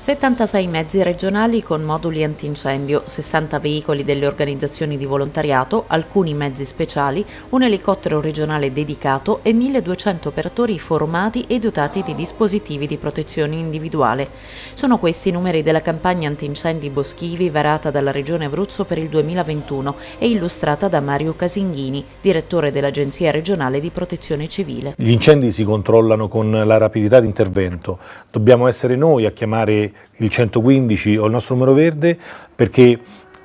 76 mezzi regionali con moduli antincendio, 60 veicoli delle organizzazioni di volontariato, alcuni mezzi speciali, un elicottero regionale dedicato e 1200 operatori formati e dotati di dispositivi di protezione individuale. Sono questi i numeri della campagna antincendi boschivi varata dalla Regione Abruzzo per il 2021 e illustrata da Mario Casinghini, direttore dell'Agenzia regionale di protezione civile. Gli incendi si controllano con la rapidità di intervento. Dobbiamo essere noi a chiamare il 115 o il nostro numero verde perché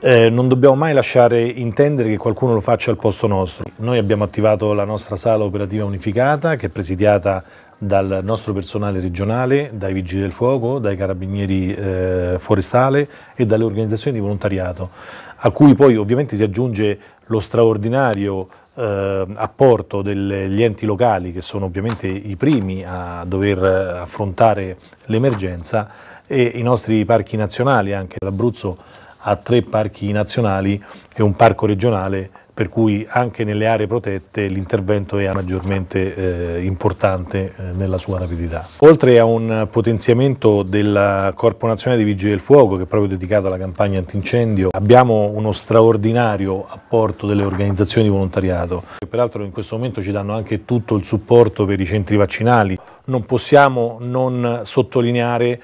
eh, non dobbiamo mai lasciare intendere che qualcuno lo faccia al posto nostro. Noi abbiamo attivato la nostra sala operativa unificata che è presidiata dal nostro personale regionale, dai vigili del fuoco, dai carabinieri eh, forestale e dalle organizzazioni di volontariato, a cui poi ovviamente si aggiunge lo straordinario eh, apporto degli enti locali che sono ovviamente i primi a dover affrontare l'emergenza e i nostri parchi nazionali, anche l'Abruzzo ha tre parchi nazionali e un parco regionale, per cui anche nelle aree protette l'intervento è maggiormente eh, importante eh, nella sua rapidità. Oltre a un potenziamento del Corpo Nazionale dei Vigili del Fuoco, che è proprio dedicato alla campagna antincendio, abbiamo uno straordinario apporto delle organizzazioni di volontariato, che peraltro in questo momento ci danno anche tutto il supporto per i centri vaccinali. Non possiamo non sottolineare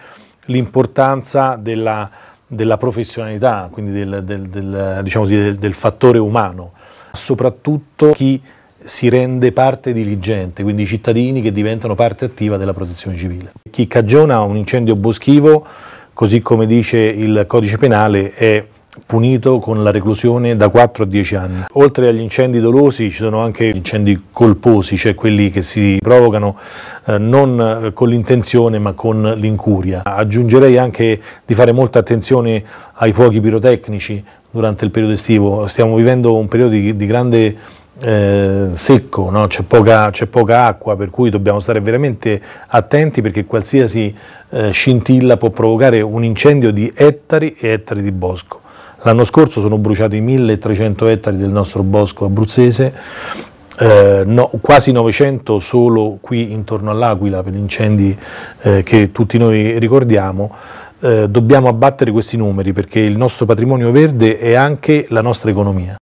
l'importanza della della professionalità, quindi del, del, del, diciamo così, del, fattore umano, soprattutto chi si rende parte diligente, quindi i cittadini che diventano parte attiva della protezione civile. Chi cagiona un incendio boschivo, così come dice il codice penale, è punito con la reclusione da 4 a 10 anni. Oltre agli incendi dolosi ci sono anche gli incendi colposi, cioè quelli che si provocano eh, non eh, con l'intenzione ma con l'incuria. Aggiungerei anche di fare molta attenzione ai fuochi pirotecnici durante il periodo estivo. Stiamo vivendo un periodo di, di grande eh, secco, no? c'è, poca, poca, acqua, per cui dobbiamo stare veramente attenti perché qualsiasi eh, scintilla può provocare un incendio di ettari e ettari di bosco. L'anno scorso sono bruciati 1300 ettari del nostro bosco abruzzese, eh, no, quasi 900 solo qui intorno all'Aquila per gli incendi eh, che tutti noi ricordiamo. Eh, dobbiamo abbattere questi numeri perché il nostro patrimonio verde è anche la nostra economia.